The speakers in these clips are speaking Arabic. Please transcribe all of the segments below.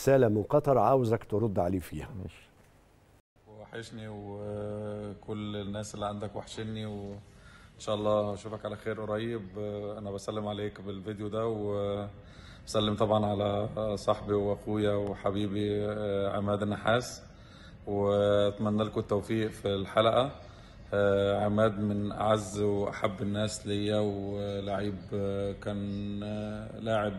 رسالة من قطر عاوزك ترد عليه فيها ماشي وحشني وكل الناس اللي عندك وحشني وان شاء الله اشوفك على خير قريب انا بسلم عليك بالفيديو ده وسلم طبعا على صاحبي واخويا وحبيبي عماد النحاس واتمنى لكم التوفيق في الحلقه عماد من اعز واحب الناس ليا ولعيب كان لاعب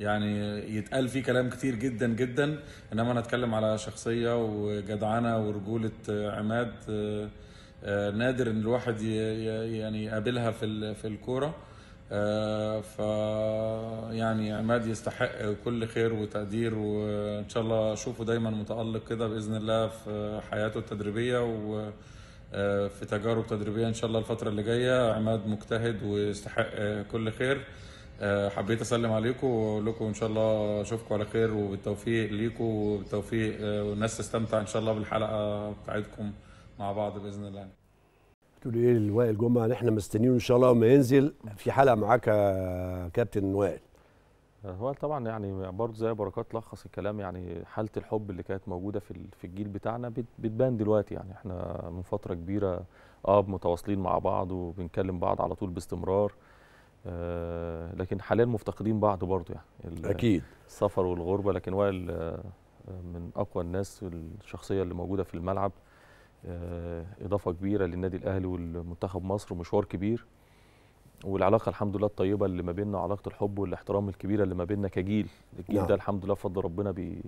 يعني يتقال فيه كلام كتير جدا جدا انما انا اتكلم على شخصيه وجدعنه ورجوله آه، عماد آه، آه، نادر ان الواحد يعني يقابلها في في الكوره ف يعني عماد يستحق كل خير وتقدير وان شاء الله اشوفه دايما متالق كده باذن الله في حياته التدريبيه و في تجارب تدريبيه ان شاء الله الفتره اللي جايه عماد مجتهد ويستحق كل خير آه، حبيت اسلم عليكم واقول لكم ان شاء الله اشوفكم على خير وبالتوفيق ليكم وبالتوفيق آه، والناس تستمتع ان شاء الله بالحلقه بتاعتكم مع بعض باذن الله تقول ايه لوائل جمعه اللي احنا مستنيينه ان شاء الله لما ينزل في حلقه معاك يا كابتن وائل آه، هو طبعا يعني برضه زي بركات لخص الكلام يعني حاله الحب اللي كانت موجوده في في الجيل بتاعنا بتبان دلوقتي يعني احنا من فتره كبيره اه متواصلين مع بعض وبنكلم بعض على طول باستمرار آه، لكن حاليا مفتقدين بعض برضه يعني اكيد السفر والغربه لكن وائل آه، آه، من اقوى الناس الشخصيه اللي موجوده في الملعب اضافه كبيره للنادي الاهلي والمنتخب مصر مشوار كبير والعلاقه الحمد لله الطيبه اللي ما بيننا علاقه الحب والاحترام الكبيره اللي ما بيننا كجيل الجيل نعم. ده الحمد لله بفضل ربنا بي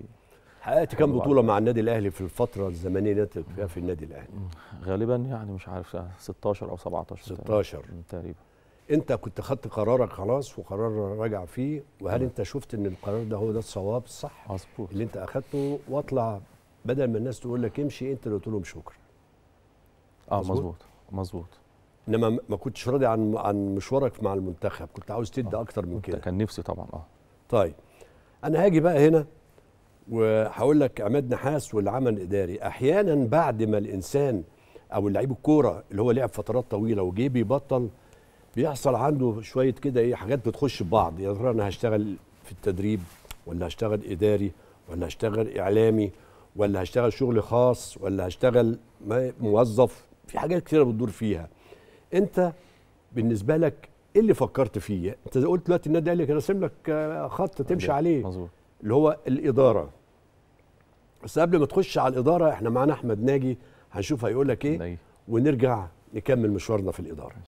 حققت كام بطوله مع النادي الاهلي في الفتره الزمنيه اللي فيها في النادي الاهلي غالبا يعني مش عارف 16 او 17 16 تقريبا انت كنت خدت قرارك خلاص وقرار راجع فيه وهل انت شفت ان القرار ده هو ده الصواب الصح مظبوط اللي انت اخدته واطلع بدل ما الناس تقول لك امشي انت اللي قلت لهم شكرا اه مظبوط مظبوط انما ما كنتش راضي عن عن مشوارك مع المنتخب كنت عاوز تدي آه. اكتر من كده كان نفسي طبعا اه طيب انا هاجي بقى هنا وهقول لك عماد نحاس والعمل الاداري احيانا بعد ما الانسان او لعيب الكوره اللي هو لعب فترات طويله وجه بيبطل بيحصل عنده شويه كده ايه حاجات بتخش ببعض يا ترى انا هشتغل في التدريب ولا هشتغل اداري ولا هشتغل اعلامي ولا هشتغل شغل خاص ولا هشتغل موظف في حاجات كتيره بتدور فيها انت بالنسبه لك ايه اللي فكرت فيه انت قلت دلوقتي النادي قال لك راسم لك آه، خط تمشي عليه مظبوط اللي هو الاداره بس قبل ما تخش على الاداره احنا معانا احمد ناجي هنشوف هيقول لك ايه ونرجع نكمل مشوارنا في الاداره